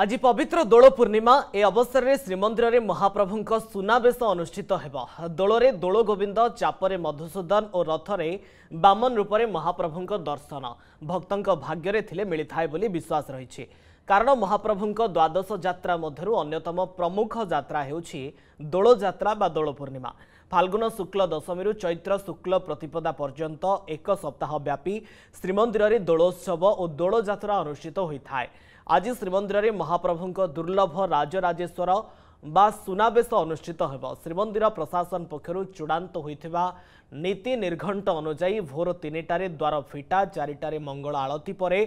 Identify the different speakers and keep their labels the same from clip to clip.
Speaker 1: ଆଜି ପବିତ୍ର ଦୋଳ ପୂର୍ଣ୍ଣିମା ଏ ଅବସରରେ ଶ୍ରୀମନ୍ଦିରରେ ମହାପ୍ରଭୁଙ୍କ ସୁନାବେଶ ଅନୁଷ୍ଠିତ ହେବ ଦୋଳରେ ଦୋଳଗୋବିନ୍ଦ ଚାପରେ ମଧୁସୂଦନ ଓ ରଥରେ ବାମନ ରୂପରେ ମହାପ୍ରଭୁଙ୍କ ଦର୍ଶନ ଭକ୍ତଙ୍କ ଭାଗ୍ୟରେ ଥିଲେ ମିଳିଥାଏ ବୋଲି ବିଶ୍ୱାସ ରହିଛି କାରଣ ମହାପ୍ରଭୁଙ୍କ ଦ୍ୱାଦଶ ଯାତ୍ରା ମଧ୍ୟରୁ ଅନ୍ୟତମ ପ୍ରମୁଖ ଯାତ୍ରା ହେଉଛି ଦୋଳଯାତ୍ରା ବା ଦୋଳ ପୂର୍ଣ୍ଣିମା ଫାଲ୍ଗୁନ ଶୁକ୍ଳ ଦଶମୀରୁ ଚୈତ୍ର ଶୁକ୍ଳ ପ୍ରତିପଦା ପର୍ଯ୍ୟନ୍ତ ଏକ ସପ୍ତାହ ବ୍ୟାପୀ ଶ୍ରୀମନ୍ଦିରରେ ଦୋଳୋତ୍ସବ ଓ ଦୋଳଯାତ୍ରା ଅନୁଷ୍ଠିତ ହୋଇଥାଏ ଆଜି ଶ୍ରୀମନ୍ଦିରରେ ମହାପ୍ରଭୁଙ୍କ ଦୁର୍ଲଭ ରାଜରାଜେଶ୍ୱର ବା ସୁନାବେଶ ଅନୁଷ୍ଠିତ ହେବ ଶ୍ରୀମନ୍ଦିର ପ୍ରଶାସନ ପକ୍ଷରୁ ଚୂଡ଼ାନ୍ତ ହୋଇଥିବା ନୀତି ନିର୍ଘଣ୍ଟ ଅନୁଯାୟୀ ଭୋର ତିନିଟାରେ ଦ୍ୱାର ଫିଟା ଚାରିଟାରେ ମଙ୍ଗଳ ଆଳତୀ ପରେ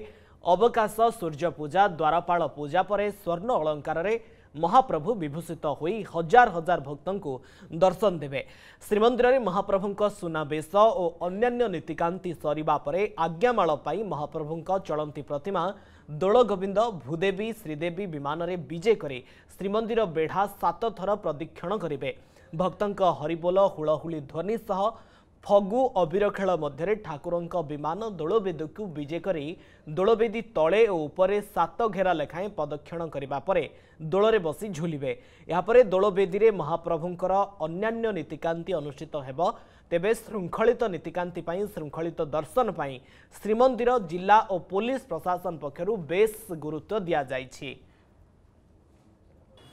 Speaker 1: ଅବକାଶ ସୂର୍ଯ୍ୟ ପୂଜା ଦ୍ୱାରପାଳ ପୂଜା ପରେ ସ୍ୱର୍ଣ୍ଣ ଅଳଙ୍କାରରେ ମହାପ୍ରଭୁ ବିଭୂଷିତ ହୋଇ ହଜାର ହଜାର ଭକ୍ତଙ୍କୁ ଦର୍ଶନ ଦେବେ ଶ୍ରୀମନ୍ଦିରରେ ମହାପ୍ରଭୁଙ୍କ ସୁନାବେଶ ଓ ଅନ୍ୟାନ୍ୟ ନୀତିକାନ୍ତି ସରିବା ପରେ ଆଜ୍ଞାମାଳ ପାଇଁ ମହାପ୍ରଭୁଙ୍କ ଚଳନ୍ତି ପ୍ରତିମା ଦୋଳଗୋବିନ୍ଦ ଭୂଦେବୀ ଶ୍ରୀଦେବୀ ବିମାନରେ ବିଜେ କରି ଶ୍ରୀମନ୍ଦିର ବେଢ଼ା ସାତ ଥର ପ୍ରଦକ୍ଷିଣ କରିବେ ଭକ୍ତଙ୍କ ହରିବୋଲ ହୁଳହୁଳି ଧ୍ୱନି ସହ ଫଗୁ ଅବିରଖେଳ ମଧ୍ୟରେ ଠାକୁରଙ୍କ ବିମାନ ଦୋଳବେଦୀକୁ ବିଜେ କରି ଦୋଳବେଦୀ ତଳେ ଓ ଉପରେ ସାତ ଘେରା ଲେଖାଏଁ ପ୍ରଦକ୍ଷିଣ କରିବା ପରେ ଦୋଳରେ ବସି ଝୁଲିବେ ଏହାପରେ ଦୋଳବେଦୀରେ ମହାପ୍ରଭୁଙ୍କର ଅନ୍ୟାନ୍ୟ ନୀତିକାନ୍ତି ଅନୁଷ୍ଠିତ ହେବ ତେବେ ଶୃଙ୍ଖଳିତ ନୀତିକାନ୍ତି ପାଇଁ ଶୃଙ୍ଖଳିତ ଦର୍ଶନ ପାଇଁ ଶ୍ରୀମନ୍ଦିର ଜିଲ୍ଲା ଓ ପୋଲିସ ପ୍ରଶାସନ ପକ୍ଷରୁ ବେଶ ଗୁରୁତ୍ୱ ଦିଆଯାଇଛି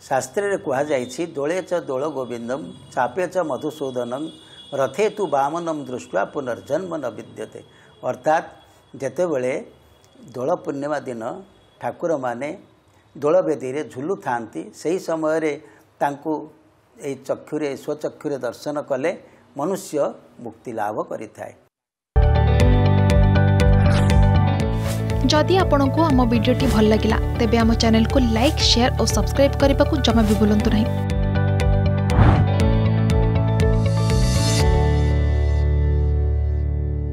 Speaker 2: ଶାସ୍ତ୍ରରେ କୁହାଯାଇଛି ଦୋଳେ ଚ ଦୋଳ ଗୋବିନ୍ଦମ ଚାପେ ଚ ମଧୁସୂଦନମ रथे तु वामनम दृष्ट्वा पुनर्जन्म न विद्यते अर्थात ଯେତେବେଳେ ଦୋଳ ପୂର୍ଣ୍ଣିମା ଦିନ ଠାକୁରମାନେ ଦୋଳବେଦୀରେ ଝୁଲୁଥାନ୍ତି ସେହି ସମୟରେ ତାଙ୍କୁ ଏଇ ଚକ୍ଷୁରେ ସ୍ୱଚକ୍ଷୁରେ ଦର୍ଶନ କଲେ ମନୁଷ୍ୟ ମୁକ୍ତି ଲାଭ କରିଥାଏ
Speaker 3: ଯଦି ଆପଣଙ୍କୁ ଆମ ଭିଡ଼ିଓଟି ଭଲ ଲାଗିଲା ତେବେ ଆମ ଚ୍ୟାନେଲକୁ ଲାଇକ୍ ସେୟାର ଓ ସବସ୍କ୍ରାଇବ୍ କରିବାକୁ ଜମା ବି ଭୁଲନ୍ତୁ ନାହିଁ